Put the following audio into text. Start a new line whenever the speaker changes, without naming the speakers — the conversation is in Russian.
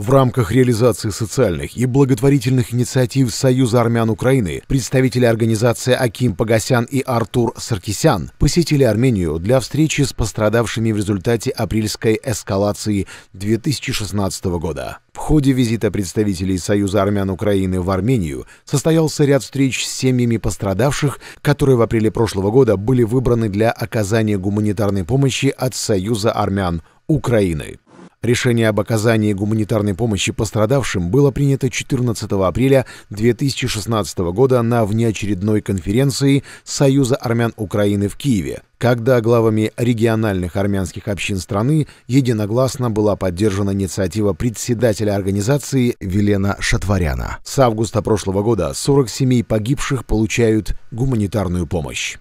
В рамках реализации социальных и благотворительных инициатив Союза армян Украины представители организации Аким Пагасян и Артур Саркисян посетили Армению для встречи с пострадавшими в результате апрельской эскалации 2016 года. В ходе визита представителей Союза армян Украины в Армению состоялся ряд встреч с семьями пострадавших, которые в апреле прошлого года были выбраны для оказания гуманитарной помощи от Союза армян Украины. Решение об оказании гуманитарной помощи пострадавшим было принято 14 апреля 2016 года на внеочередной конференции Союза армян Украины в Киеве, когда главами региональных армянских общин страны единогласно была поддержана инициатива председателя организации Велена Шатваряна. С августа прошлого года 40 семей погибших получают гуманитарную помощь.